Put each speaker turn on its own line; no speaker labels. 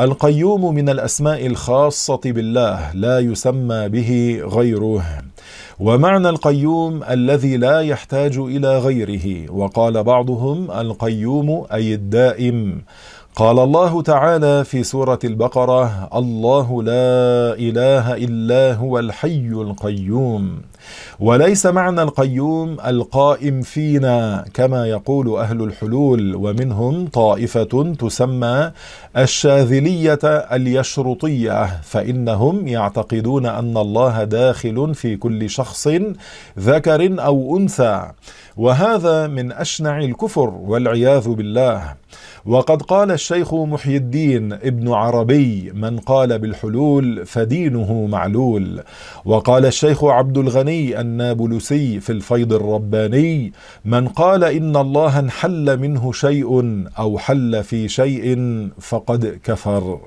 القيوم من الاسماء الخاصه بالله لا يسمى به غيره ومعنى القيوم الذي لا يحتاج الى غيره وقال بعضهم القيوم اي الدائم قال الله تعالى في سورة البقرة: الله لا إله إلا هو الحي القيوم، وليس معنى القيوم القائم فينا كما يقول أهل الحلول ومنهم طائفة تسمى الشاذلية اليشرطية فإنهم يعتقدون أن الله داخل في كل شخص ذكر أو أنثى، وهذا من أشنع الكفر والعياذ بالله. وقد قال الشيخ محي الدين ابن عربي من قال بالحلول فدينه معلول وقال الشيخ عبد الغني النابلسي في الفيض الرباني من قال إن الله انحل منه شيء أو حل في شيء فقد كفر